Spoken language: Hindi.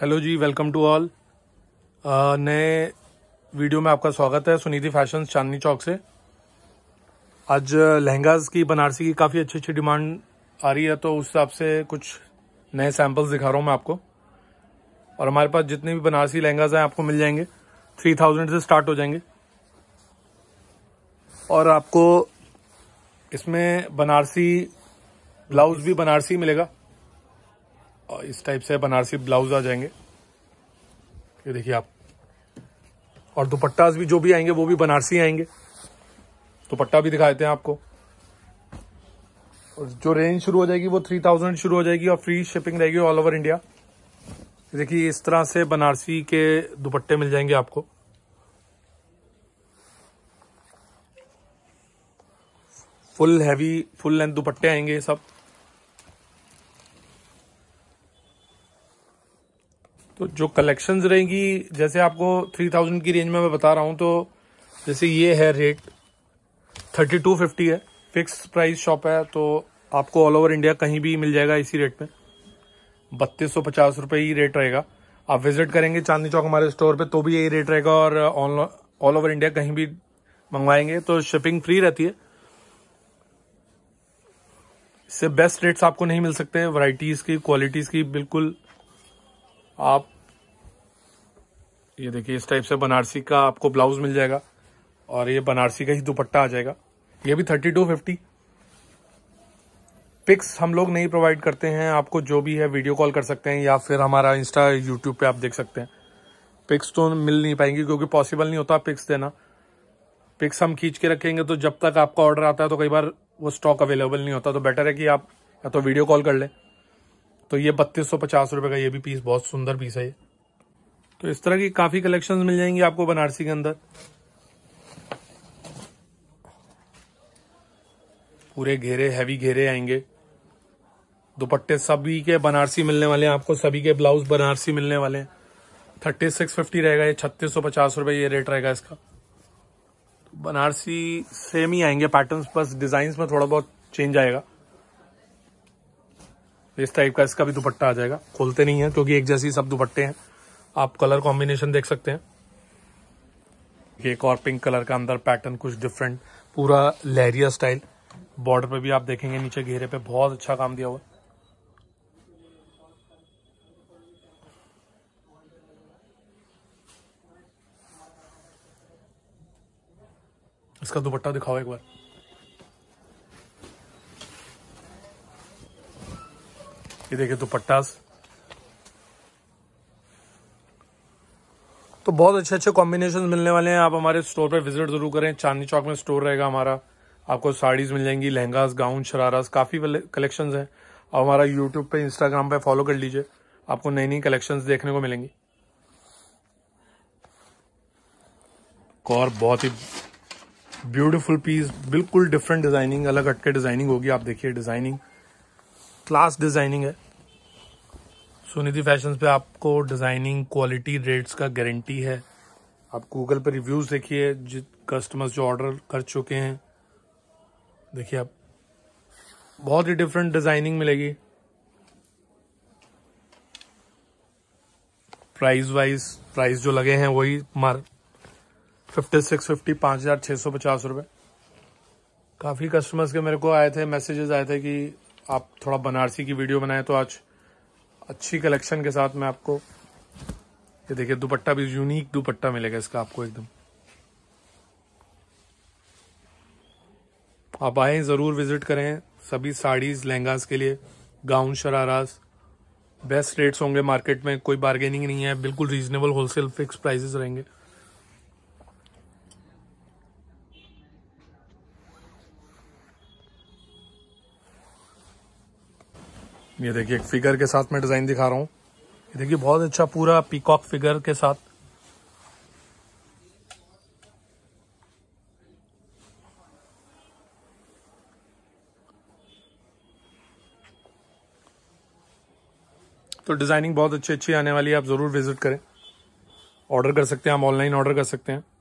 हेलो जी वेलकम टू ऑल नए वीडियो में आपका स्वागत है सुनीति फैशन चांदनी चौक से आज लहंगाज की बनारसी की काफ़ी अच्छी अच्छी डिमांड आ रही है तो उस हिसाब से कुछ नए सैम्पल्स दिखा रहा हूँ मैं आपको और हमारे पास जितने भी बनारसी लहंगाज हैं आपको मिल जाएंगे थ्री थाउजेंड से स्टार्ट हो जाएंगे और आपको इसमें बनारसी ब्लाउज भी बनारसी मिलेगा और इस टाइप से बनारसी ब्लाउज आ जाएंगे ये देखिए आप और दुपट्टाज भी जो भी आएंगे वो भी बनारसी आएंगे दुपट्टा भी दिखा देते हैं आपको और जो रेंज शुरू हो जाएगी वो थ्री थाउजेंड शुरू हो जाएगी और फ्री शिपिंग रहेगी ऑल ओवर इंडिया देखिए इस तरह से बनारसी के दुपट्टे मिल जाएंगे आपको फुल हैवी फुल लेंथ दुपट्टे आएंगे सब तो जो कलेक्शंस रहेंगी जैसे आपको थ्री थाउजेंड की रेंज में मैं बता रहा हूँ तो जैसे ये है रेट थर्टी टू फिफ्टी है फिक्स प्राइस शॉप है तो आपको ऑल ओवर इंडिया कहीं भी मिल जाएगा इसी रेट में बत्तीस सौ पचास रुपये ही रेट रहेगा आप विजिट करेंगे चांदनी चौक हमारे स्टोर पे तो भी यही रेट रहेगा और ऑल ओवर इंडिया कहीं भी मंगवाएंगे तो शिपिंग फ्री रहती है इससे बेस्ट रेट्स आपको नहीं मिल सकते वराइटीज की क्वालिटीज़ की बिल्कुल आप ये देखिए इस टाइप से बनारसी का आपको ब्लाउज मिल जाएगा और ये बनारसी का ही दुपट्टा आ जाएगा ये भी थर्टी टू फिफ्टी पिक्स हम लोग नहीं प्रोवाइड करते हैं आपको जो भी है वीडियो कॉल कर सकते हैं या फिर हमारा इंस्टा यूट्यूब पे आप देख सकते हैं पिक्स तो मिल नहीं पाएंगी क्योंकि पॉसिबल नहीं होता पिक्स देना पिक्स हम खींच के रखेंगे तो जब तक आपका ऑर्डर आता है तो कई बार वो स्टॉक अवेलेबल नहीं होता तो बेटर है कि आप या तो वीडियो कॉल कर लें तो ये बत्तीस सौ पचास रुपये का ये भी पीस बहुत सुंदर पीस है ये तो इस तरह की काफी कलेक्शन मिल जाएंगी आपको बनारसी के अंदर पूरे घेरे हैवी घेरे आएंगे दुपट्टे सभी के बनारसी मिलने वाले हैं आपको सभी के ब्लाउज बनारसी मिलने वाले हैं थर्टी सिक्स फिफ्टी रहेगा ये छत्तीस सौ पचास रुपये ये रेट रहेगा इसका तो बनारसी सेम ही आएंगे पैटर्न्स बस डिजाइन में थोड़ा बहुत चेंज आएगा इस टाइप का इसका भी दुपट्टा आ जाएगा खोलते नहीं है क्योंकि एक जैसी सब दुपट्टे हैं आप कलर कॉम्बिनेशन देख सकते हैं एक और पिंक कलर का अंदर पैटर्न कुछ डिफरेंट पूरा लहरिया स्टाइल बॉर्डर पे भी आप देखेंगे नीचे घेरे पे बहुत अच्छा काम दिया हुआ इसका दुपट्टा दिखाओ एक बार ये देखिए दुपट्टास तो बहुत अच्छे अच्छे कॉम्बिनेशन मिलने वाले हैं आप हमारे स्टोर पर विजिट ज़रूर करें चांदनी चौक में स्टोर रहेगा हमारा आपको साड़ीज़ मिल जाएंगी लहंगा गाउन शरारास काफ़ी कलेक्शन है और हमारा यूट्यूब पे इंस्टाग्राम पे फॉलो कर लीजिए आपको नई नई कलेक्शन देखने को मिलेंगी और बहुत ही ब्यूटीफुल पीस बिल्कुल डिफरेंट डिजाइनिंग अलग हटके डिजाइनिंग होगी आप देखिए डिजाइनिंग क्लास डिजाइनिंग है सुनिधि फैशंस पे आपको डिजाइनिंग क्वालिटी रेट्स का गारंटी है आप गूगल पे रिव्यूज देखिए जित कस्टमर्स जो ऑर्डर कर चुके हैं देखिए आप बहुत ही डिफरेंट डिजाइनिंग मिलेगी प्राइस वाइज प्राइस जो लगे हैं वही मार फिफ्टी सिक्स फिफ्टी पांच हजार छह सौ पचास रुपए काफ़ी कस्टमर्स के मेरे को आए थे मैसेजेस आए थे कि आप थोड़ा बनारसी की वीडियो बनाए तो आज अच्छी कलेक्शन के साथ में आपको ये देखिए दुपट्टा भी यूनिक दुपट्टा मिलेगा इसका आपको एकदम आप आए ज़रूर विजिट करें सभी साड़ीज़ लहंगास के लिए गाउन शरारास बेस्ट रेट्स होंगे मार्केट में कोई बार्गेनिंग नहीं है बिल्कुल रीजनेबल होलसेल फिक्स प्राइसेस रहेंगे ये देखिए एक फिगर के साथ मैं डिज़ाइन दिखा रहा हूँ ये देखिए बहुत अच्छा पूरा पीकॉक फिगर के साथ तो डिज़ाइनिंग बहुत अच्छी अच्छी आने वाली है आप ज़रूर विज़िट करें ऑर्डर कर सकते हैं हम ऑनलाइन ऑर्डर कर सकते हैं